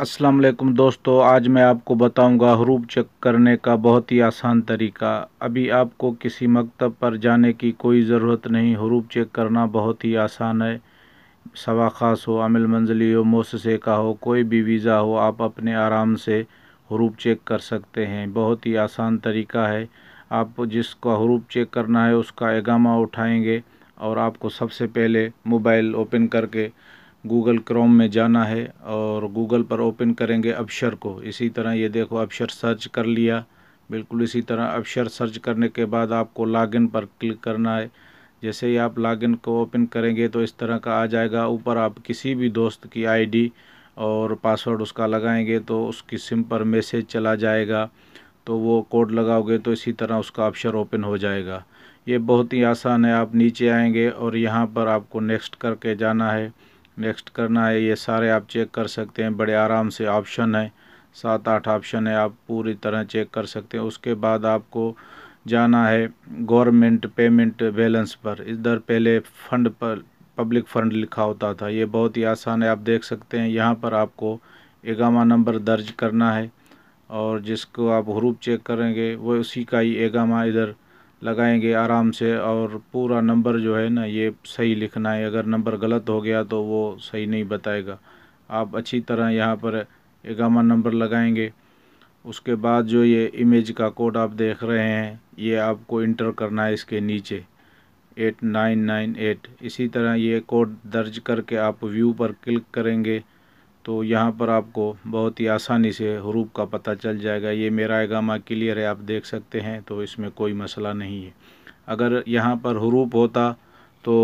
अस्सलाम वालेकुम दोस्तों आज मैं आपको बताऊंगा हरूब चेक करने का बहुत ही आसान तरीका अभी आपको किसी मकतब पर जाने की कोई ज़रूरत नहीं हरूप चेक करना बहुत ही आसान है सवा ख़ास हो अमिल मंजिली हो मोससे का हो कोई भी वीज़ा हो आप अपने आराम से हरूप चेक कर सकते हैं बहुत ही आसान तरीका है आप जिसका हरूप चेक करना है उसका एगामा उठाएँगे और आपको सबसे पहले मोबाइल ओपन करके गूगल क्रोम में जाना है और गूगल पर ओपन करेंगे अपशर को इसी तरह ये देखो अपशर सर्च कर लिया बिल्कुल इसी तरह अपशर सर्च करने के बाद आपको लॉगिन पर क्लिक करना है जैसे ही आप लॉगिन को ओपन करेंगे तो इस तरह का आ जाएगा ऊपर आप किसी भी दोस्त की आईडी और पासवर्ड उसका लगाएंगे तो उसकी सिम पर मैसेज चला जाएगा तो वो कोड लगाओगे तो इसी तरह उसका ऑप्शन ओपन हो जाएगा ये बहुत ही आसान है आप नीचे आएंगे और यहाँ पर आपको नेक्स्ट करके जाना है नेक्स्ट करना है ये सारे आप चेक कर सकते हैं बड़े आराम से ऑप्शन है सात आठ ऑप्शन है आप पूरी तरह चेक कर सकते हैं उसके बाद आपको जाना है गवर्नमेंट पेमेंट बैलेंस पर इधर पहले फंड पर पब्लिक फंड लिखा होता था ये बहुत ही आसान है आप देख सकते हैं यहाँ पर आपको एगामा नंबर दर्ज करना है और जिसको आप हरूप चेक करेंगे वो उसी का ही एगामा इधर लगाएंगे आराम से और पूरा नंबर जो है ना ये सही लिखना है अगर नंबर गलत हो गया तो वो सही नहीं बताएगा आप अच्छी तरह यहाँ पर एगामा नंबर लगाएंगे उसके बाद जो ये इमेज का कोड आप देख रहे हैं ये आपको इंटर करना है इसके नीचे एट नाइन नाइन एट इसी तरह ये कोड दर्ज करके आप व्यू पर क्लिक करेंगे तो यहाँ पर आपको बहुत ही आसानी से हरूप का पता चल जाएगा ये मेरा एगामा क्लियर है आप देख सकते हैं तो इसमें कोई मसला नहीं है अगर यहाँ पर हरूप होता तो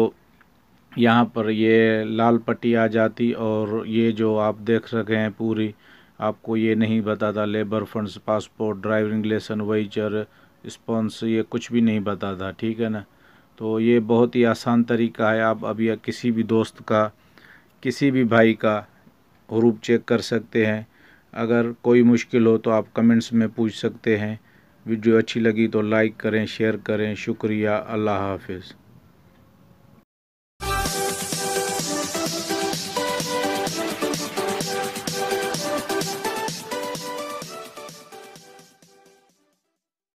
यहाँ पर ये लाल पट्टी आ जाती और ये जो आप देख सके हैं पूरी आपको ये नहीं बताता labour funds passport driving lesson वहीचर स्पॉन्स ये कुछ भी नहीं बताता ठीक है ना तो ये बहुत ही आसान तरीका है आप अभी किसी भी दोस्त का किसी भी भाई का रूप चेक कर सकते हैं अगर कोई मुश्किल हो तो आप कमेंट्स में पूछ सकते हैं वीडियो अच्छी लगी तो लाइक करें शेयर करें शुक्रिया अल्लाह हाफिज़